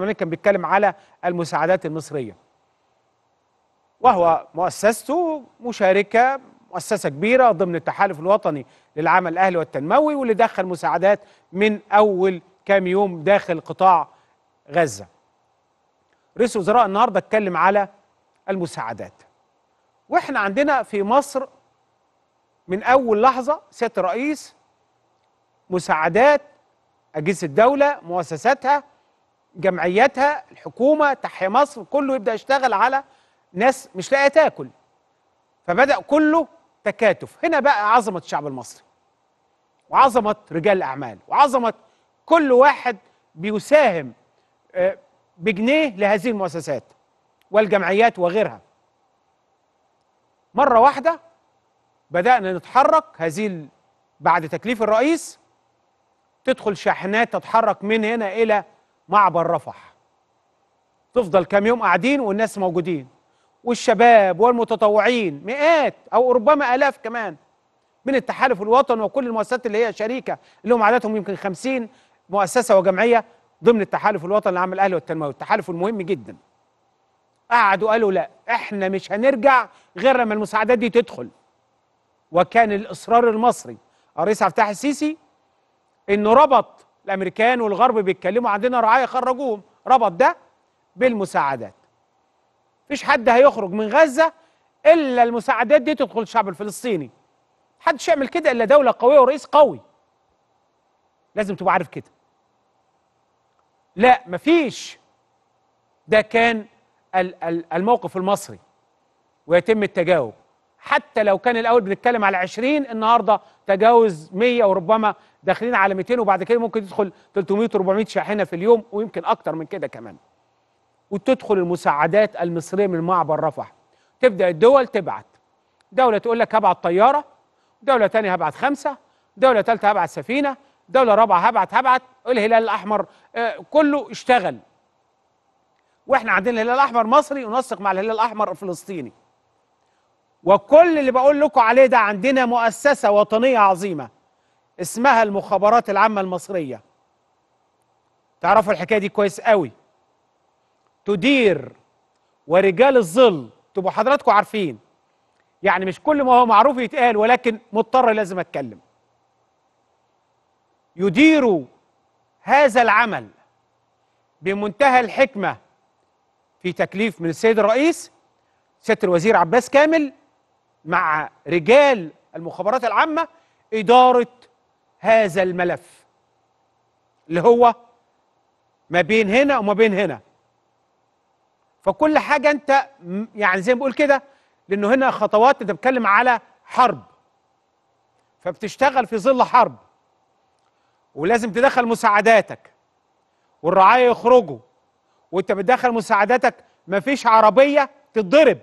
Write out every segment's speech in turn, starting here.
برنامج كان بيتكلم على المساعدات المصريه وهو مؤسسته مشاركه مؤسسه كبيره ضمن التحالف الوطني للعمل الاهلي والتنموي واللي دخل مساعدات من اول كام يوم داخل قطاع غزه رئيس الوزراء النهارده اتكلم على المساعدات واحنا عندنا في مصر من اول لحظه سياده الرئيس مساعدات اجهزه الدوله مؤسساتها جمعيتها الحكومه تحيا مصر كله يبدا يشتغل على ناس مش لاقيه تاكل فبدا كله تكاتف هنا بقى عظمه الشعب المصري وعظمه رجال الاعمال وعظمه كل واحد بيساهم آه، بجنيه لهذه المؤسسات والجمعيات وغيرها مره واحده بدانا نتحرك هذه بعد تكليف الرئيس تدخل شاحنات تتحرك من هنا الى معبر رفح تفضل كام يوم قاعدين والناس موجودين والشباب والمتطوعين مئات او ربما الاف كمان من التحالف الوطني وكل المؤسسات اللي هي شريكه اللي هم عددهم يمكن 50 مؤسسه وجمعيه ضمن التحالف الوطني العام الاهلي والتنموي التحالف المهم جدا قعدوا قالوا لا احنا مش هنرجع غير لما المساعدات دي تدخل وكان الاصرار المصري الرئيس عبد الفتاح السيسي انه ربط الامريكان والغرب بيتكلموا عندنا رعاية خرجوهم ربط ده بالمساعدات مفيش حد هيخرج من غزة إلا المساعدات دي تدخل الشعب الفلسطيني محدش يعمل كده إلا دولة قوية ورئيس قوي لازم تبقى عارف كده لا مفيش ده كان الموقف المصري ويتم التجاوب حتى لو كان الاول بنتكلم على 20 النهارده تجاوز 100 وربما داخلين على 200 وبعد كده ممكن يدخل 300 400 شاحنه في اليوم ويمكن اكتر من كده كمان. وتدخل المساعدات المصريه من معبر رفح. تبدا الدول تبعت. دوله تقول لك هبعت طياره، دوله ثانيه هبعت خمسه، دوله ثالثه هبعت سفينه، دوله رابعه هبعت هبعت، الهلال الاحمر آه، كله اشتغل. واحنا عندنا الهلال الاحمر مصري ونسق مع الهلال الاحمر الفلسطيني. وكل اللي بقول لكم عليه ده عندنا مؤسسة وطنية عظيمة اسمها المخابرات العامة المصرية تعرفوا الحكاية دي كويس قوي تدير ورجال الظل تبقوا حضراتكم عارفين يعني مش كل ما هو معروف يتقال ولكن مضطر لازم اتكلم يديروا هذا العمل بمنتهى الحكمة في تكليف من السيد الرئيس سيادة الوزير عباس كامل مع رجال المخابرات العامة إدارة هذا الملف اللي هو ما بين هنا وما بين هنا فكل حاجة أنت يعني زي ما بقول كده لأنه هنا خطوات أنت بتتكلم على حرب فبتشتغل في ظل حرب ولازم تدخل مساعداتك والرعاية يخرجوا وأنت بتدخل مساعداتك مفيش عربية تتضرب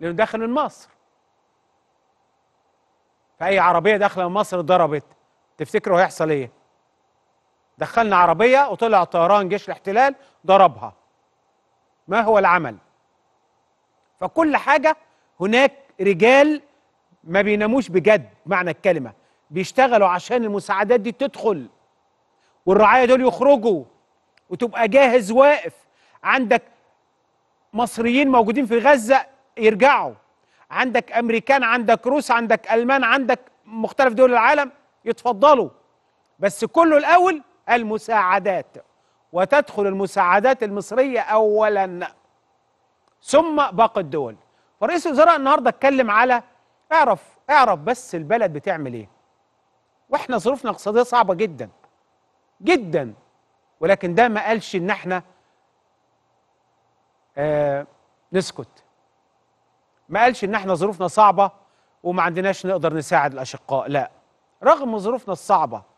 لأنه داخل من مصر فأي عربية داخلة من مصر ضربت تفتكروا هيحصل إيه؟ دخلنا عربية وطلع طيران جيش الاحتلال ضربها ما هو العمل؟ فكل حاجة هناك رجال ما بيناموش بجد معنى الكلمة بيشتغلوا عشان المساعدات دي تدخل والرعاية دول يخرجوا وتبقى جاهز واقف عندك مصريين موجودين في غزة يرجعوا عندك امريكان عندك روس عندك المان عندك مختلف دول العالم يتفضلوا بس كله الاول المساعدات وتدخل المساعدات المصريه اولا ثم باقي الدول فرئيس الوزراء النهارده اتكلم على اعرف اعرف بس البلد بتعمل ايه واحنا ظروفنا الاقتصاديه صعبه جدا جدا ولكن ده ما قالش ان احنا آه نسكت ما قالش ان احنا ظروفنا صعبه وما عندناش نقدر نساعد الاشقاء لا رغم ظروفنا الصعبه